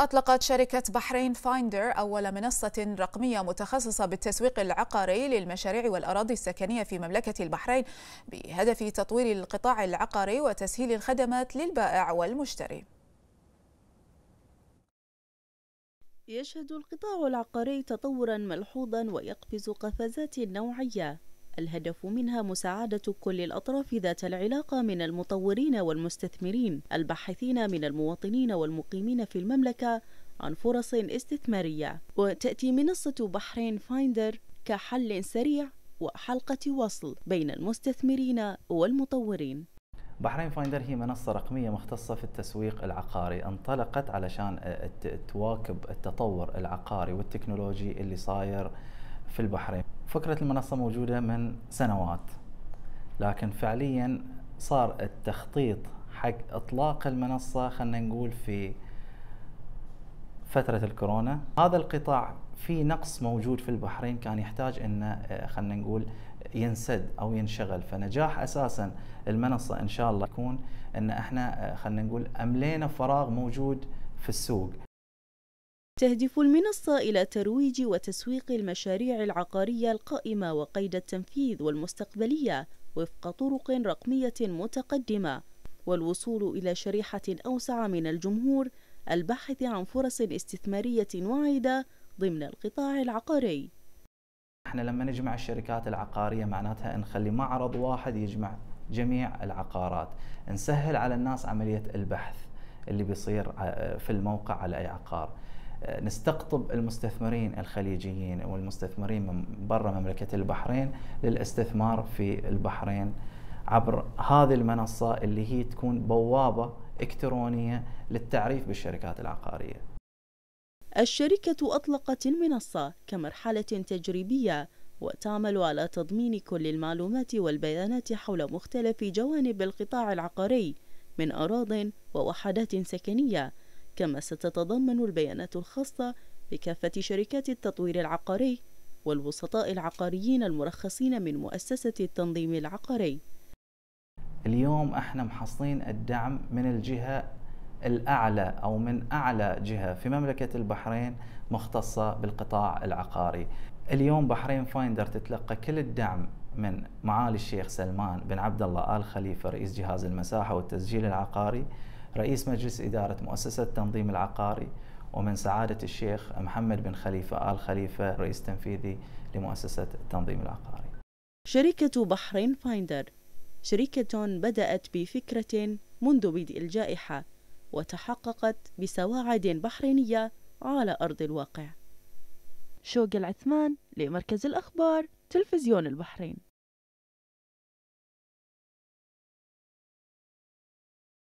أطلقت شركة بحرين فايندر أول منصة رقمية متخصصة بالتسويق العقاري للمشاريع والأراضي السكنية في مملكة البحرين بهدف تطوير القطاع العقاري وتسهيل الخدمات للبائع والمشتري. يشهد القطاع العقاري تطورا ملحوظا ويقفز قفزات نوعية الهدف منها مساعدة كل الأطراف ذات العلاقة من المطورين والمستثمرين الباحثين من المواطنين والمقيمين في المملكة عن فرص استثمارية وتأتي منصة بحرين فايندر كحل سريع وحلقة وصل بين المستثمرين والمطورين بحرين فايندر هي منصة رقمية مختصة في التسويق العقاري انطلقت علشان تواكب التطور العقاري والتكنولوجي اللي صاير في البحرين فكرة المنصة موجودة من سنوات لكن فعليا صار التخطيط حق اطلاق المنصة خلينا نقول في فترة الكورونا هذا القطاع في نقص موجود في البحرين كان يحتاج انه آه، خلينا نقول ينسد او ينشغل فنجاح اساسا المنصة ان شاء الله يكون ان احنا آه، خلينا نقول املينا فراغ موجود في السوق تهدف المنصة إلى ترويج وتسويق المشاريع العقارية القائمة وقيد التنفيذ والمستقبلية وفق طرق رقمية متقدمة والوصول إلى شريحة أوسع من الجمهور الباحث عن فرص استثمارية واعدة ضمن القطاع العقاري احنا لما نجمع الشركات العقارية معناتها نخلي معرض واحد يجمع جميع العقارات نسهل على الناس عملية البحث اللي بيصير آه، في الموقع على أي عقار آه، نستقطب المستثمرين الخليجيين والمستثمرين من برا مملكه البحرين للاستثمار في البحرين عبر هذه المنصه اللي هي تكون بوابه الكترونيه للتعريف بالشركات العقاريه. الشركه اطلقت المنصه كمرحله تجريبيه وتعمل على تضمين كل المعلومات والبيانات حول مختلف جوانب القطاع العقاري من اراض ووحدات سكنيه كما ستتضمن البيانات الخاصة بكافة شركات التطوير العقاري والوسطاء العقاريين المرخصين من مؤسسة التنظيم العقاري اليوم احنا محصلين الدعم من الجهة الأعلى أو من أعلى جهة في مملكة البحرين مختصة بالقطاع العقاري اليوم بحرين فايندر تتلقى كل الدعم من معالي الشيخ سلمان بن عبد الله آل خليفة رئيس جهاز المساحة والتسجيل العقاري رئيس مجلس إدارة مؤسسة التنظيم العقاري ومن سعادة الشيخ محمد بن خليفة آل خليفة رئيس تنفيذي لمؤسسة التنظيم العقاري شركة بحرين فايندر شركة بدأت بفكرة منذ بدء الجائحة وتحققت بسواعد بحرينية على أرض الواقع شوق العثمان لمركز الأخبار تلفزيون البحرين